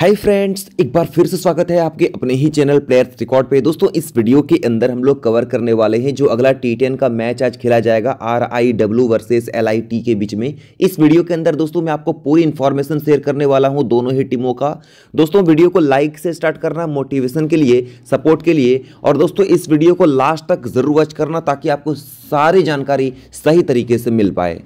hi friends एक बार फिर से स्वागत है आपके अपने ही चैनल प्लेयर्स रिकॉर्ड पे दोस्तों इस वीडियो के अंदर हम लोग कवर करने वाले हैं जो अगला टी टेन का मैच आज खेला जाएगा R I W versus L I T के बीच में इस वीडियो के अंदर दोस्तों मैं आपको पूरी इन्फॉर्मेशन शेयर करने वाला हूं दोनों ही टीमों का दोस्तों वीडियो को लाइक से स्टार्ट करना मोटिवेशन के लिए सपोर्ट के लिए और दोस्तों इस वीडियो को लास्ट तक जरूर वॉच करना ताकि आपको सारी जानकारी सही तरीके से मिल पाए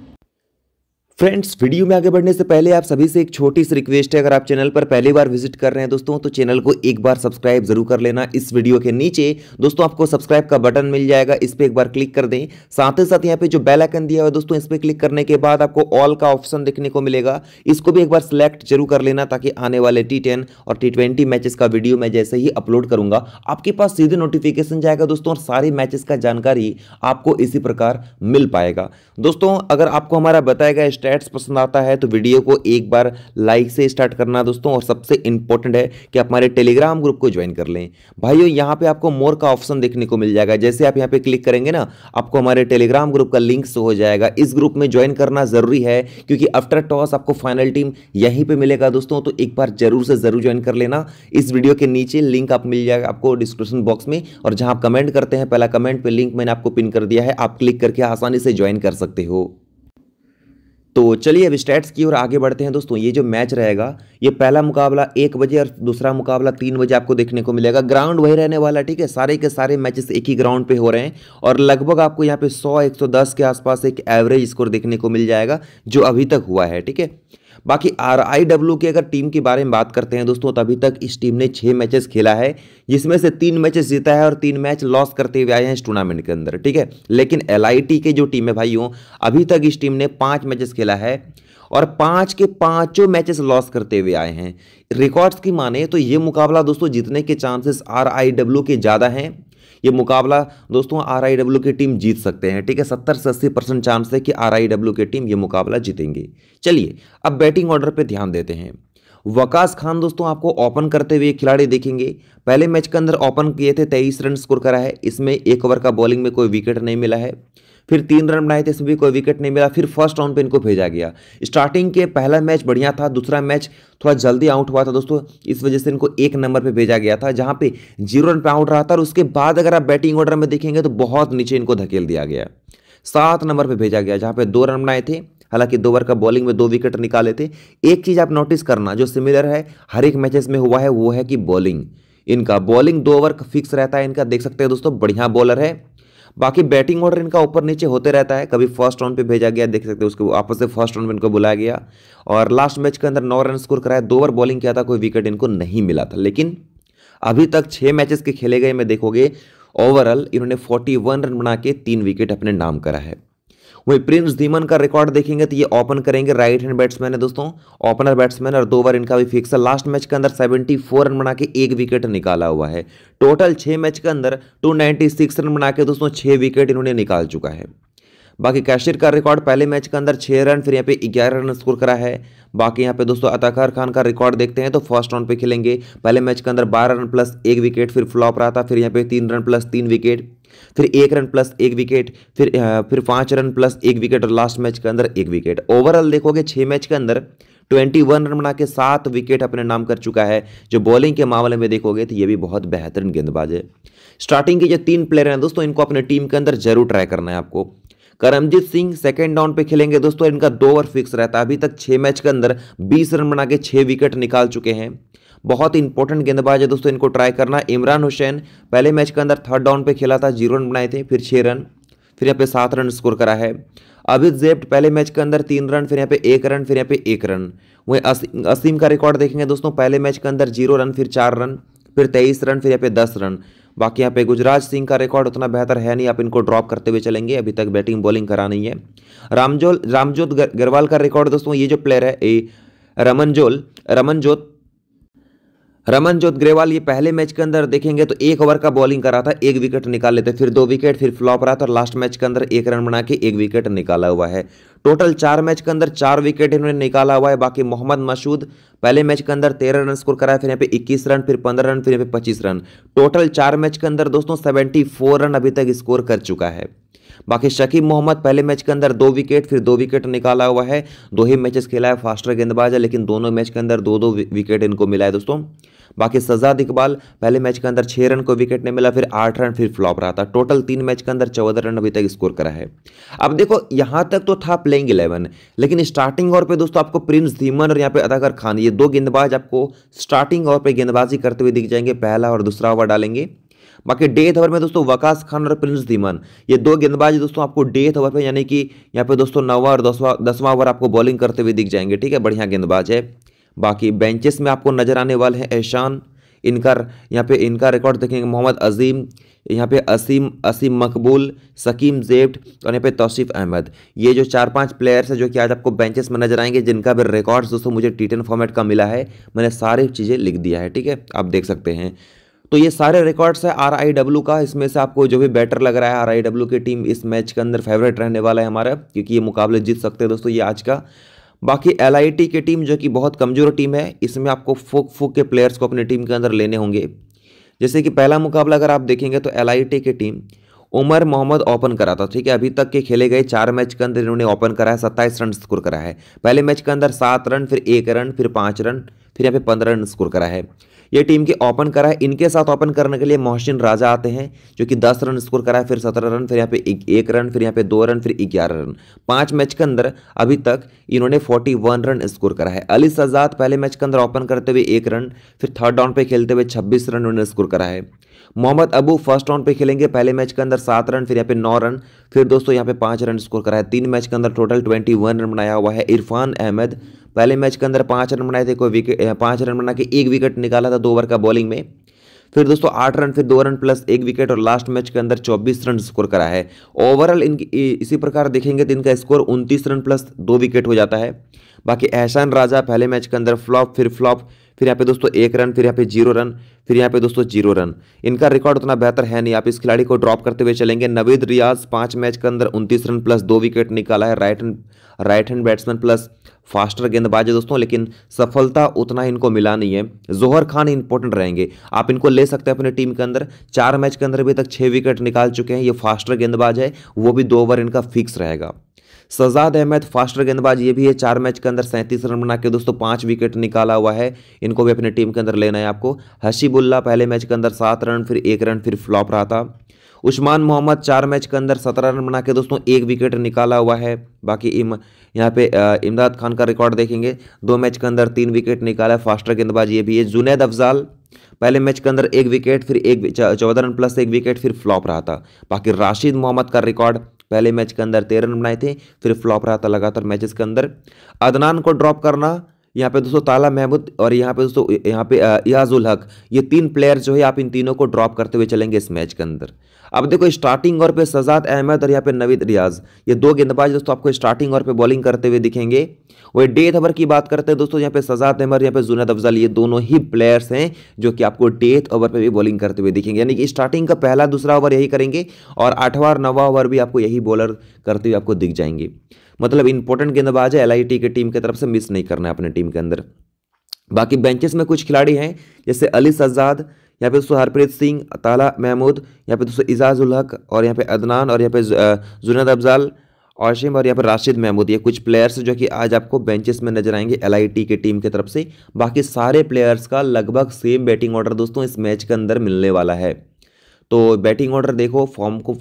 फ्रेंड्स वीडियो में आगे बढ़ने से पहले आप सभी से एक छोटी सी रिक्वेस्ट है अगर आप चैनल पर पहली बार विजिट कर रहे हैं दोस्तों तो चैनल को एक बार सब्सक्राइब जरूर कर लेना इस वीडियो के नीचे दोस्तों आपको सब्सक्राइब का बटन मिल जाएगा इस पर एक बार क्लिक कर दें साथ ही साथ यहाँ पे जो बेल आइकन दिया हुआ है दोस्तों इस पर क्लिक करने के बाद आपको ऑल का ऑप्शन देखने को मिलेगा इसको भी एक बार सिलेक्ट जरूर कर लेना ताकि आने वाले टी और टी ट्वेंटी मैचेस का वीडियो मैं जैसे ही अपलोड करूंगा आपके पास सीधे नोटिफिकेशन जाएगा दोस्तों और सारे मैचेस का जानकारी आपको इसी प्रकार मिल पाएगा दोस्तों अगर आपको हमारा बताया गया स्टैट्स पसंद आता है तो वीडियो को एक बार लाइक से स्टार्ट करना दोस्तों और सबसे इंपॉर्टेंट है कि आप हमारे टेलीग्राम ग्रुप को ज्वाइन कर लें भाइयों यहाँ पे आपको मोर का ऑप्शन देखने को मिल जाएगा जैसे आप यहाँ पे क्लिक करेंगे ना आपको हमारे टेलीग्राम ग्रुप का लिंक हो जाएगा इस ग्रुप में ज्वाइन करना जरूरी है क्योंकि आफ्टर टॉस आपको फाइनल टीम यहीं पर मिलेगा दोस्तों तो एक बार जरूर से जरूर ज्वाइन कर लेना इस वीडियो के नीचे लिंक आप मिल जाएगा आपको डिस्क्रिप्शन बॉक्स में और जहाँ आप कमेंट करते हैं पहला कमेंट पर लिंक मैंने आपको पिन कर दिया है आप क्लिक करके आसानी से ज्वाइन कर सकते हो तो चलिए अब स्टैट्स की ओर आगे बढ़ते हैं दोस्तों ये जो मैच रहेगा ये पहला मुकाबला एक बजे और दूसरा मुकाबला तीन बजे आपको देखने को मिलेगा ग्राउंड वही रहने वाला ठीक है सारे के सारे मैचेस एक ही ग्राउंड पे हो रहे हैं और लगभग आपको यहाँ पे 100 110 के आसपास एक एवरेज स्कोर देखने को मिल जाएगा जो अभी तक हुआ है ठीक है बाकी आर आई डब्ल्यू की अगर टीम के बारे में बात करते हैं दोस्तों तो अभी तक इस टीम ने छः मैचेस खेला है जिसमें से तीन मैचेस जीता है और तीन मैच लॉस करते हुए आए हैं इस टूर्नामेंट के अंदर ठीक है लेकिन एल के जो टीम है भाइयों अभी तक इस टीम ने पाँच मैचेस खेला है और पाँच के पाँचों मैचेस लॉस करते हुए आए हैं रिकॉर्ड्स की माने तो ये मुकाबला दोस्तों जीतने के चांसेस आर के ज़्यादा हैं ये मुकाबला दोस्तों आर की टीम जीत सकते हैं ठीक है सत्तर से अस्सी परसेंट चांस है कि आर की टीम ये मुकाबला जीतेंगे चलिए अब बैटिंग ऑर्डर पर ध्यान देते हैं वकास खान दोस्तों आपको ओपन करते हुए खिलाड़ी देखेंगे पहले मैच के अंदर ओपन किए थे तेईस रन स्कोर करा है इसमें एक ओवर का बॉलिंग में कोई विकेट नहीं मिला है फिर तीन रन बनाए थे इसमें भी कोई विकेट नहीं मिला फिर फर्स्ट राउंड पर इनको भेजा गया स्टार्टिंग के पहला मैच बढ़िया था दूसरा मैच थोड़ा जल्दी आउट हुआ था दोस्तों इस वजह से इनको एक नंबर पर भेजा गया था जहाँ पे जीरो रन पर आउट रहा था और उसके बाद अगर आप बैटिंग ऑर्डर में देखेंगे तो बहुत नीचे इनको धकेल दिया गया सात नंबर पर भेजा गया जहाँ पे दो रन बनाए थे हालांकि दो ओवर का बॉलिंग में दो विकेट निकाले थे एक चीज़ आप नोटिस करना जो सिमिलर है हर एक मैचेस में हुआ है वो है कि बॉलिंग इनका बॉलिंग दो ओवर फिक्स रहता है इनका देख सकते हैं दोस्तों बढ़िया बॉलर है बाकी बैटिंग ऑर्डर इनका ऊपर नीचे होते रहता है कभी फर्स्ट राउंड पे भेजा गया देख सकते हो उसके आपस से फर्स्ट राउंड में इनको बुलाया गया और लास्ट मैच के अंदर नौ रन स्कोर कराया दो ओवर बॉलिंग किया था कोई विकेट इनको नहीं मिला था लेकिन अभी तक छः मैचेस के खेले गए में देखोगे ओवरऑल इन्होंने 41 रन बना के तीन विकेट अपने नाम करा है वही प्रिंस धीमन का रिकॉर्ड देखेंगे तो ये ओपन करेंगे राइट हैंड बैट्समैन है दोस्तों ओपनर बैट्समैन और दो बार इनका भी फिक्स है लास्ट मैच के अंदर 74 रन बना के एक विकेट निकाला हुआ है टोटल छः मैच के अंदर 296 रन बना के दोस्तों छः विकेट इन्होंने निकाल चुका है बाकी कैशियर का रिकॉर्ड पहले मैच के अंदर छः रन फिर यहाँ पे ग्यारह रन स्कोर करा है बाकी यहाँ पे दोस्तों अताकार खान का रिकॉर्ड देखते हैं तो फर्स्ट राउंड पे खेलेंगे पहले मैच के अंदर बारह रन प्लस एक विकेट फिर फ्लॉप रहा था फिर यहाँ पे तीन रन प्लस तीन विकेट फिर एक रन प्लस एक विकेट फिर फिर पाँच रन प्लस एक विकेट और लास्ट मैच के अंदर एक विकेट ओवरऑल देखोगे छः मैच के अंदर ट्वेंटी वन रन बना के सात विकेट अपने नाम कर चुका है जो बॉलिंग के मामले में देखोगे तो ये भी बहुत बेहतरीन गेंदबाज है स्टार्टिंग के जो तीन प्लेयर हैं दोस्तों इनको अपने टीम के अंदर जरूर ट्राई करना है आपको करमजीत सिंह सेकेंड डाउन पे खेलेंगे दोस्तों इनका दो ओवर फिक्स रहता है अभी तक छः मैच के अंदर बीस रन बना के छः विकेट निकाल चुके हैं बहुत ही इंपॉर्टेंट गेंदबाज है दोस्तों इनको ट्राई करना इमरान हुसैन पहले मैच के अंदर थर्ड डाउन पे खेला था जीरो रन बनाए थे फिर छः रन फिर यहाँ पे सात रन स्कोर करा है अभित जेप्ट पहले मैच के अंदर तीन रन फिर यहाँ पे एक रन फिर यहाँ पे एक रन वही असीम का रिकॉर्ड देखेंगे दोस्तों पहले मैच के अंदर जीरो रन फिर चार रन फिर तेईस रन फिर यहाँ पे दस रन बाकी यहाँ पे गुजराज सिंह का रिकॉर्ड उतना बेहतर है नहीं आप इनको ड्रॉप करते हुए चलेंगे अभी तक बैटिंग बॉलिंग करानी है रामजोल रामजोत गरवाल का रिकॉर्ड दोस्तों ये जो प्लेयर है ए रमनजोल रमनजोत रमनजोत ग्रेवाल ये पहले मैच के अंदर देखेंगे तो एक ओवर का बॉलिंग करा था एक विकेट निकाल लेते फिर दो विकेट फिर फ्लॉप रहा था और लास्ट मैच के अंदर एक रन बना के एक विकेट निकाला हुआ है टोटल चार मैच के अंदर चार विकेट इन्होंने निकाला हुआ है बाकी मोहम्मद मसूद पहले मैच के अंदर तेरह रन स्कोर कराया फिर यहाँ पे इक्कीस रन फिर पंद्रह रन फिर यहाँ पे पच्चीस रन टोटल चार मैच के अंदर दोस्तों सेवेंटी फोर रन अभी तक स्कोर कर चुका है बाकी शकीब मोहम्मद पहले मैच के अंदर दो विकेट फिर दो विकेट निकाला हुआ है दो ही मैचेस खेला है फास्टर गेंदबाज है लेकिन दोनों मैच के अंदर दो दो विकेट इनको मिला है दोस्तों बाकी सजाद इकबाल पहले मैच के अंदर छः रन को विकेट नहीं मिला फिर आठ रन फिर फ्लॉप रहा था टोटल तीन मैच के अंदर चौदह रन अभी तक स्कोर करा है अब देखो यहाँ तक तो था प्लेइंग इलेवन लेकिन स्टार्टिंग ओवर पे दोस्तों आपको प्रिंस धीमन और यहाँ पे अदाकर खान ये दो गेंदबाज आपको स्टार्टिंग ओवर पर गेंदबाजी करते हुए दिख जाएंगे पहला और दूसरा ओवर डालेंगे बाकी डेथ ओवर में दोस्तों वकास खान और प्रिंस धीमन ये दो गेंदबाज दोस्तों आपको डेथ ओवर पे यानी कि यहाँ पे दोस्तों नवा और दसवा दसवां ओवर आपको बॉलिंग करते हुए दिख जाएंगे ठीक है बढ़िया गेंदबाज है बाकी बेंचेस में आपको नज़र आने वाले हैं एहसान इनका यहाँ पे इनका रिकॉर्ड देखेंगे मोहम्मद अजीम यहाँ पे असीम असीम मकबूल सकीम जेब्ट और यहाँ पे तौसीफ अहमद ये जो चार पांच प्लेयर्स हैं जो कि आज आपको बेंचेस में नजर आएंगे जिनका भी रिकॉर्ड्स दोस्तों मुझे टी टेन फॉर्मेट का मिला है मैंने सारी चीज़ें लिख दिया है ठीक है आप देख सकते हैं तो ये सारे रिकॉर्ड्स है आर आई डब्ल्यू का इसमें से आपको जो भी बैटर लग रहा है आर आई डब्ल्यू की टीम इस मैच के अंदर फेवरेट रहने वाला है हमारा क्योंकि ये मुकाबले जीत सकते हैं दोस्तों ये आज का बाकी एल की टीम जो कि बहुत कमज़ोर टीम है इसमें आपको फूक फूक के प्लेयर्स को अपनी टीम के अंदर लेने होंगे जैसे कि पहला मुकाबला अगर आप देखेंगे तो एल की टीम उमर मोहम्मद ओपन करा था ठीक है अभी तक के खेले गए चार मैच के अंदर इन्होंने ओपन करा है सत्ताईस रन स्कोर करा है पहले मैच के अंदर सात रन फिर एक रन फिर पाँच रन फिर यहाँ पे पंद्रह रन स्कोर करा है ये टीम के ओपन करा है इनके साथ ओपन करने के लिए मोहसिन राजा आते हैं जो कि दस रन स्कोर करा है फिर सत्रह रन फिर यहाँ पे एक रन फिर यहाँ पे दो रन फिर ग्यारह रन पांच मैच के अंदर अभी तक इन्होंने फोर्टी वन रन स्कोर करा है अली सजाद पहले मैच के अंदर ओपन करते हुए एक रन फिर थर्ड डाउन पर खेलते हुए छब्बीस रन उन्होंने स्कोर करा है मोहम्मद अबू फर्स्ट राउंड पे खेलेंगे पहले मैच के अंदर सात रन फिर यहाँ पे नौ रन फिर दोस्तों यहाँ पे पाँच रन स्कोर करा है तीन मैच के अंदर टोटल ट्वेंटी वन रन बनाया हुआ है इरफान अहमद पहले मैच के अंदर पाँच रन बनाए थे कोई विकेट पाँच रन बना के एक विकेट निकाला था दो ओवर का बॉलिंग में फिर दोस्तों आठ रन फिर दो रन प्लस एक विकेट और लास्ट मैच के अंदर चौबीस रन स्कोर करा है ओवरऑल इनकी इसी प्रकार देखेंगे तो इनका स्कोर उनतीस रन प्लस दो विकेट हो जाता है बाकी एहसान राजा पहले मैच के अंदर फ्लॉप फिर फ्लॉप फिर यहाँ पे दोस्तों एक रन फिर यहाँ पे जीरो रन फिर यहाँ पे दोस्तों जीरो रन इनका रिकॉर्ड उतना बेहतर है नहीं आप इस खिलाड़ी को ड्रॉप करते हुए चलेंगे नवीद रियाज पाँच मैच के अंदर उनतीस रन प्लस दो विकेट निकाला है right hand right hand batsman plus faster गेंदबाज है दोस्तों लेकिन सफलता उतना इनको मिला नहीं है जोहर खान इंपॉर्टेंट रहेंगे आप इनको ले सकते हैं अपने टीम के अंदर चार मैच के अंदर अभी तक छः विकेट निकाल चुके हैं ये फास्टर गेंदबाज है वो भी दो ओवर इनका फिक्स रहेगा सजाद अहमद फास्टर गेंदबाज ये भी है चार मैच के अंदर सैंतीस रन बना के दोस्तों पांच विकेट निकाला हुआ है इनको भी अपनी टीम के अंदर लेना है आपको हसीबुल्ला पहले मैच के अंदर सात रन फिर एक रन फिर फ्लॉप रहा था उस्मान मोहम्मद चार मैच के अंदर सत्रह रन बना के दोस्तों एक विकेट निकाला हुआ है बाकी इम यहाँ पे इमदाद खान का रिकॉर्ड देखेंगे दो मैच के अंदर तीन विकेट निकाला फास्टर गेंदबाज ये भी है जुनेद अफजाल पहले मैच के अंदर एक विकेट फिर एक चौदह रन प्लस एक विकेट फिर फ्लॉप रहा था बाकी राशिद मोहम्मद का रिकॉर्ड पहले मैच के अंदर तेरह रन बनाए थे फिर फ्लॉप रहा था लगातार मैचेस के अंदर अदनान को ड्रॉप करना यहाँ पे दोस्तों ताला महमूद और यहाँ पे दोस्तों यहाँ पे याजुल हक ये तीन प्लेयर जो है आप इन तीनों को ड्रॉप करते हुए चलेंगे इस मैच के अंदर अब देखो स्टार्टिंग और पे सजाद अहमद और यहाँ पे नवीद रियाज ये दो गेंदबाज दोस्तों आपको स्टार्टिंग और पे बॉलिंग करते हुए दिखेंगे वही डे थबर की बात करते हैं दोस्तों यहाँ पे सजाद अहमद यहाँ पे जुनेद अफजल ये दोनों ही प्लेयर्स हैं जो कि आपको डेथ ओवर पर भी बॉलिंग करते हुए दिखेंगे यानी कि स्टार्टिंग का पहला दूसरा ओवर यही करेंगे और आठवां और नवा ओवर भी आपको यही बॉलर करते हुए आपको दिख जाएंगे मतलब इंपॉर्टेंट गेंदबाज है एल के टीम की तरफ से मिस नहीं करना है अपने टीम के अंदर बाकी बेंचेस में कुछ खिलाड़ी हैं जैसे अली सज्जाद यहाँ पे दोस्तों हरप्रीत सिंह ताला महमूद यहाँ पे दोस्तों इजाज उल हक और यहाँ पे अदनान और यहाँ पे जुनेद अफजाल औशिम और यहाँ पर राशिद महमूद ये कुछ प्लेयर्स जो कि आज आपको बेंचेस में नजर आएंगे एल के टीम की तरफ से बाकी सारे प्लेयर्स का लगभग सेम बैटिंग ऑर्डर दोस्तों इस मैच के अंदर मिलने वाला है तो बैटिंग ऑर्डर देखो फॉर्म को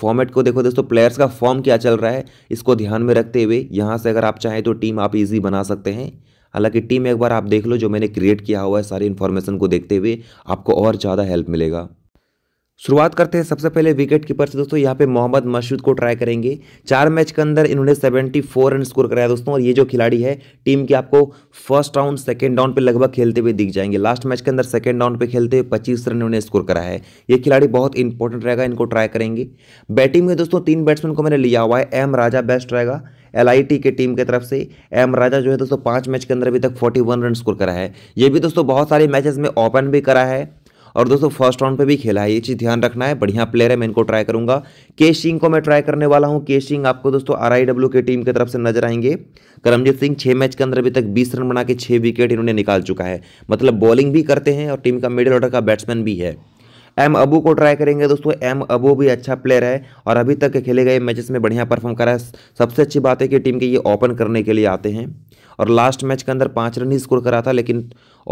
फॉर्मेट को देखो दोस्तों प्लेयर्स का फॉर्म क्या चल रहा है इसको ध्यान में रखते हुए यहाँ से अगर आप चाहें तो टीम आप ईजी बना सकते हैं हालांकि टीम एक बार आप देख लो जो मैंने क्रिएट किया हुआ है सारी इन्फॉर्मेशन को देखते हुए आपको और ज़्यादा हेल्प मिलेगा शुरुआत करते हैं सबसे पहले विकेट कीपर से दोस्तों यहाँ पे मोहम्मद मशूद को ट्राई करेंगे चार मैच के अंदर इन्होंने 74 रन स्कोर कराया दोस्तों और ये जो खिलाड़ी है टीम के आपको फर्स्ट राउंड सेकेंड राउंड पे लगभग खेलते हुए दिख जाएंगे लास्ट मैच के अंदर सेकंड राउंड पे खेलते हुए पच्चीस रन इन्होंने स्कोर करा है ये खिलाड़ी बहुत इंपॉर्टेंट रहेगा इनको ट्राई करेंगे बैटिंग में दोस्तों तीन बैट्समैन को मैंने लिया हुआ है एम राजा बेस्ट रहेगा एल के टीम की तरफ से एम राजा जो है दोस्तों पाँच मैच के अंदर अभी तक 41 रन स्कोर करा है ये भी दोस्तों बहुत सारे मैचेस में ओपन भी करा है और दोस्तों फर्स्ट राउंड पे भी खेला है ये चीज़ ध्यान रखना है बढ़िया प्लेयर है मैं इनको ट्राई करूंगा के सिंह को मैं ट्राई करने वाला हूँ के सिंह आपको दोस्तों आरआईडब्ल्यू के टीम की तरफ से नजर आएंगे करमजीत सिंह छः मैच के अंदर अभी तक बीस रन बना के छः विकेट इन्होंने निकाल चुका है मतलब बॉलिंग भी करते हैं और टीम का मिडिल ऑर्डर का बैट्समैन भी है एम अबू को ट्राई करेंगे दोस्तों एम अबू भी अच्छा प्लेयर है और अभी तक खेले गए मैचेस में बढ़िया परफॉर्म करा है सबसे अच्छी बात है कि टीम के ये ओपन करने के लिए आते हैं और लास्ट मैच के अंदर पाँच रन ही स्कोर करा था लेकिन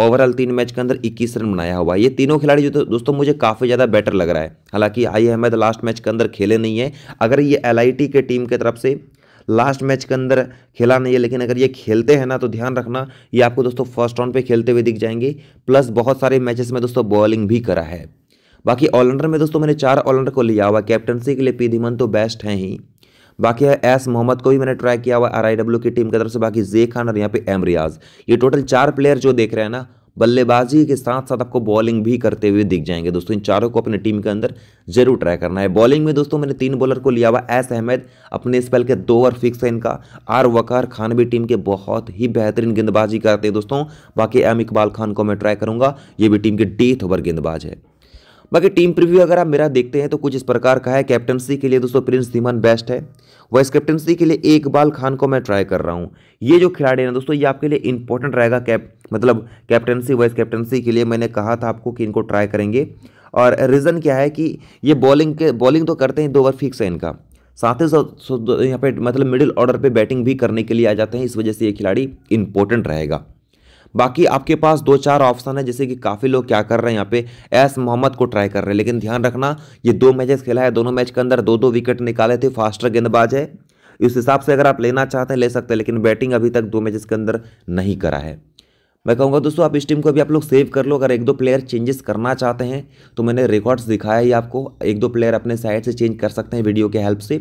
ओवरऑल तीन मैच के अंदर इक्कीस रन बनाया हुआ है ये तीनों खिलाड़ी जो दोस्तों मुझे काफ़ी ज़्यादा बेटर लग रहा है हालांकि आई अहमद लास्ट मैच के अंदर खेले नहीं है अगर ये एल के टीम की तरफ से लास्ट मैच के अंदर खेला नहीं है लेकिन अगर ये खेलते हैं ना तो ध्यान रखना ये आपको दोस्तों फर्स्ट राउंड पे खेलते हुए दिख जाएंगे प्लस बहुत सारे मैचेस में दोस्तों बॉलिंग भी करा है बाकी ऑलराउंडर में दोस्तों मैंने चार ऑलराउंडर को लिया हुआ कैप्टनसी के लिए पी धीमन तो बेस्ट हैं ही बाकी है एस मोहम्मद को भी मैंने ट्राई किया हुआ आरआईडब्ल्यू की टीम की तरफ से बाकी जे खान और यहाँ पे एम रियाज ये टोटल चार प्लेयर जो देख रहे हैं ना बल्लेबाजी के साथ साथ आपको बॉलिंग भी करते हुए दिख जाएंगे दोस्तों इन चारों को अपने टीम के अंदर जरूर ट्राई करना है बॉलिंग में दोस्तों मैंने तीन बॉलर को लिया हुआ एस अहमद अपने स्पेल के दो ओवर फिक्स है इनका आर वकार खान भी टीम के बहुत ही बेहतरीन गेंदबाजी करते हैं दोस्तों बाकी एम इकबाल खान को मैं ट्राई करूंगा ये भी टीम के डेथ ओवर गेंदबाज है बाकी टीम प्रीव्यू अगर आप मेरा देखते हैं तो कुछ इस प्रकार का है कैप्टनसी के लिए दोस्तों प्रिंस धीमन बेस्ट है वाइस कैप्टनसी के लिए इकबाल खान को मैं ट्राई कर रहा हूँ ये जो खिलाड़ी हैं दोस्तों ये आपके लिए इंपॉर्टेंट रहेगा कैप मतलब कैप्टनसी वाइस कैप्टनसी के लिए मैंने कहा था आपको कि इनको ट्राई करेंगे और रीज़न क्या है कि ये बॉलिंग के बॉलिंग तो करते हैं दो ओवर फिक्स है इनका साथ ही साथ यहाँ पे मतलब मिडिल ऑर्डर पे बैटिंग भी करने के लिए आ जाते हैं इस वजह से ये खिलाड़ी इंपॉर्टेंट रहेगा बाकी आपके पास दो चार ऑप्शन है जैसे कि काफ़ी लोग क्या कर रहे हैं यहाँ पे एस मोहम्मद को ट्राई कर रहे हैं लेकिन ध्यान रखना ये दो मैचेस खेला है दोनों मैच के अंदर दो दो विकेट निकाले थे फास्टर गेंदबाज है इस हिसाब से अगर आप लेना चाहते हैं ले सकते हैं लेकिन बैटिंग अभी तक दो मैचेस के अंदर नहीं करा है मैं कहूँगा दोस्तों आप इस टीम को भी आप लोग सेव कर लो अगर एक दो प्लेयर चेंजेस करना चाहते हैं तो मैंने रिकॉर्ड्स दिखाया ही आपको एक दो प्लेयर अपने साइड से चेंज कर सकते हैं वीडियो के हेल्प से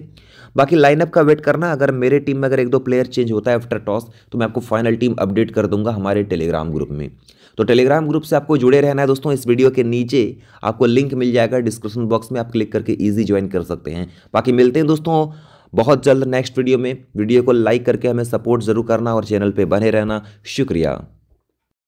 बाकी लाइनअप का वेट करना अगर मेरे टीम में अगर एक दो प्लेयर चेंज होता है आफ्टर टॉस तो मैं आपको फाइनल टीम अपडेट कर दूंगा हमारे टेलीग्राम ग्रुप में तो टेलीग्राम ग्रुप से आपको जुड़े रहना है दोस्तों इस वीडियो के नीचे आपको लिंक मिल जाएगा डिस्क्रिप्शन बॉक्स में आप क्लिक करके ईजी ज्वाइन कर सकते हैं बाकी मिलते हैं दोस्तों बहुत जल्द नेक्स्ट वीडियो में वीडियो को लाइक करके हमें सपोर्ट जरूर करना और चैनल पर बने रहना शुक्रिया